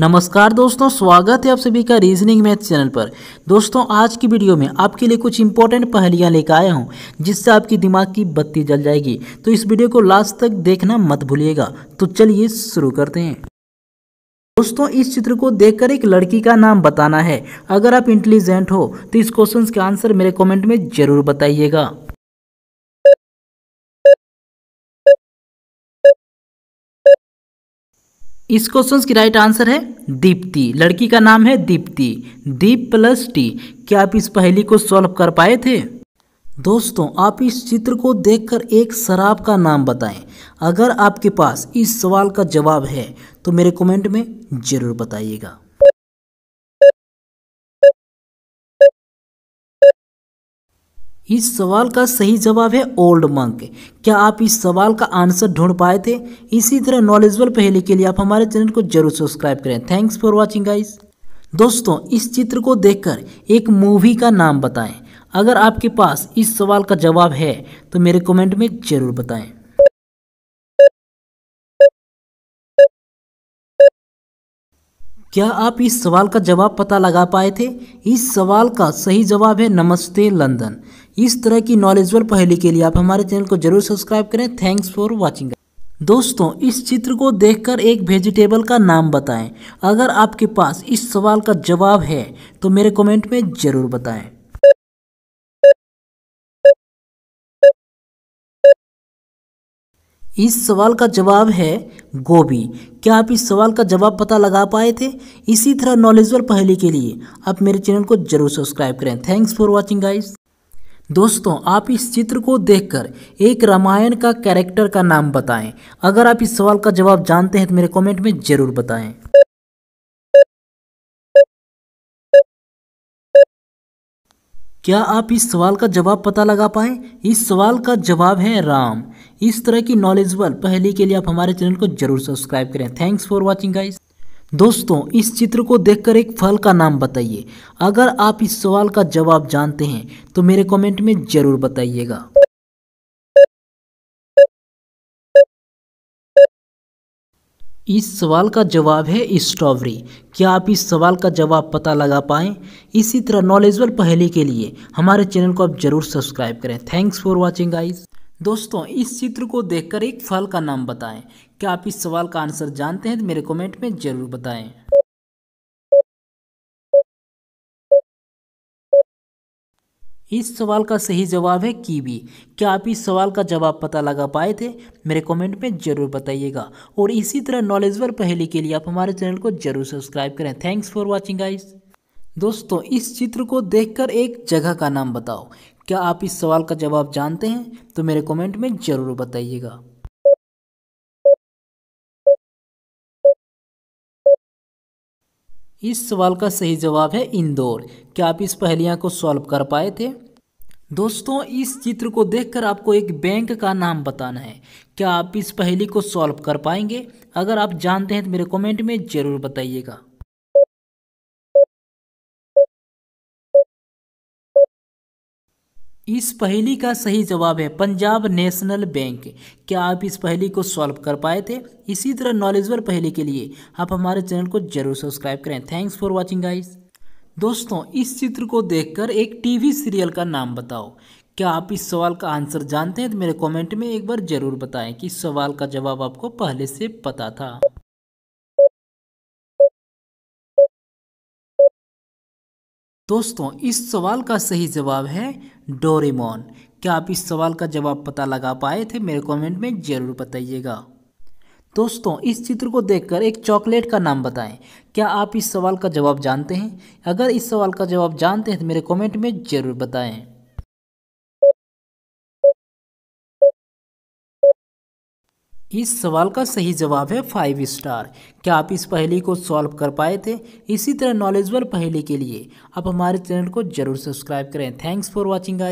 नमस्कार दोस्तों स्वागत है आप सभी का रीजनिंग मैथ चैनल पर दोस्तों आज की वीडियो में आपके लिए कुछ इंपॉर्टेंट पहलियां लेकर आया हूं जिससे आपकी दिमाग की बत्ती जल जाएगी तो इस वीडियो को लास्ट तक देखना मत भूलिएगा तो चलिए शुरू करते हैं दोस्तों इस चित्र को देखकर एक लड़की का नाम बताना है अगर आप इंटेलिजेंट हो तो इस क्वेश्चन के आंसर मेरे कॉमेंट में ज़रूर बताइएगा इस क्वेश्चन की राइट आंसर है दीप्ति लड़की का नाम है दीप्ति दीप प्लस टी क्या आप इस पहली को सॉल्व कर पाए थे दोस्तों आप इस चित्र को देखकर एक शराब का नाम बताएं अगर आपके पास इस सवाल का जवाब है तो मेरे कमेंट में ज़रूर बताइएगा इस सवाल का सही जवाब है ओल्ड मंक क्या आप इस सवाल का आंसर ढूंढ पाए थे इसी तरह नॉलेजबल पहले के लिए आप हमारे चैनल को जरूर सब्सक्राइब करें थैंक्स फॉर वॉचिंग गाइस दोस्तों इस चित्र को देखकर एक मूवी का नाम बताएं अगर आपके पास इस सवाल का जवाब है तो मेरे कमेंट में ज़रूर बताएं क्या आप इस सवाल का जवाब पता लगा पाए थे इस सवाल का सही जवाब है नमस्ते लंदन इस तरह की नॉलेजबल पहेली के लिए आप हमारे चैनल को जरूर सब्सक्राइब करें थैंक्स फॉर वॉचिंग दोस्तों इस चित्र को देखकर एक वेजिटेबल का नाम बताएं अगर आपके पास इस सवाल का जवाब है तो मेरे कमेंट में ज़रूर बताएं इस सवाल का जवाब है गोभी क्या आप इस सवाल का जवाब पता लगा पाए थे इसी तरह नॉलेजबल पहली के लिए आप मेरे चैनल को जरूर सब्सक्राइब करें थैंक्स फॉर वॉचिंग गाइस दोस्तों आप इस चित्र को देखकर एक रामायण का कैरेक्टर का नाम बताएं अगर आप इस सवाल का जवाब जानते हैं तो मेरे कमेंट में ज़रूर बताएं क्या आप इस सवाल का जवाब पता लगा पाए इस सवाल का जवाब है राम इस तरह की नॉलेजबल पहली के लिए आप हमारे चैनल को जरूर सब्सक्राइब करें थैंक्स फॉर वॉचिंग गाइस दोस्तों इस चित्र को देखकर एक फल का नाम बताइए अगर आप इस सवाल का जवाब जानते हैं तो मेरे कमेंट में ज़रूर बताइएगा इस सवाल का जवाब है स्ट्रॉबेरी क्या आप इस सवाल का जवाब पता लगा पाए इसी तरह नॉलेजबल पहली के लिए हमारे चैनल को आप ज़रूर सब्सक्राइब करें थैंक्स फॉर वॉचिंग गाइज दोस्तों इस चित्र को देखकर एक फल का नाम बताएं क्या आप इस सवाल का आंसर जानते हैं तो मेरे कमेंट में ज़रूर बताएं इस सवाल का सही जवाब है कीवी क्या आप इस सवाल का जवाब पता लगा पाए थे मेरे कमेंट में ज़रूर बताइएगा और इसी तरह नॉलेजवर पहली के लिए आप हमारे चैनल को जरूर सब्सक्राइब करें थैंक्स फॉर वॉचिंग गाइस दोस्तों इस चित्र को देखकर एक जगह का नाम बताओ क्या आप इस सवाल का जवाब जानते हैं तो मेरे कमेंट में ज़रूर बताइएगा इस सवाल का सही जवाब है इंदौर क्या आप इस पहेलियाँ को सॉल्व कर पाए थे दोस्तों इस चित्र को देखकर आपको एक बैंक का नाम बताना है क्या आप इस पहेली को सॉल्व कर पाएंगे अगर आप जानते हैं तो मेरे कमेंट में ज़रूर बताइएगा इस पहली का सही जवाब है पंजाब नेशनल बैंक क्या आप इस पहली को सॉल्व कर पाए थे इसी तरह नॉलेजबल पहली के लिए आप हमारे चैनल को जरूर सब्सक्राइब करें थैंक्स फॉर वॉचिंग गाइस दोस्तों इस चित्र को देखकर एक टीवी सीरियल का नाम बताओ क्या आप इस सवाल का आंसर जानते हैं तो मेरे कमेंट में एक बार ज़रूर बताएं कि इस सवाल का जवाब आपको पहले से पता था दोस्तों इस सवाल का सही जवाब है डोरेमोन क्या आप इस सवाल का जवाब पता लगा पाए थे मेरे कमेंट में ज़रूर बताइएगा दोस्तों इस चित्र को देखकर एक चॉकलेट का नाम बताएं क्या आप इस सवाल का जवाब जानते हैं अगर इस सवाल का जवाब जानते हैं तो मेरे कमेंट में ज़रूर बताएं इस सवाल का सही जवाब है फाइव स्टार क्या आप इस पहेली को सॉल्व कर पाए थे इसी तरह नॉलेजबल पहेली के लिए आप हमारे चैनल को जरूर सब्सक्राइब करें थैंक्स फॉर वॉचिंग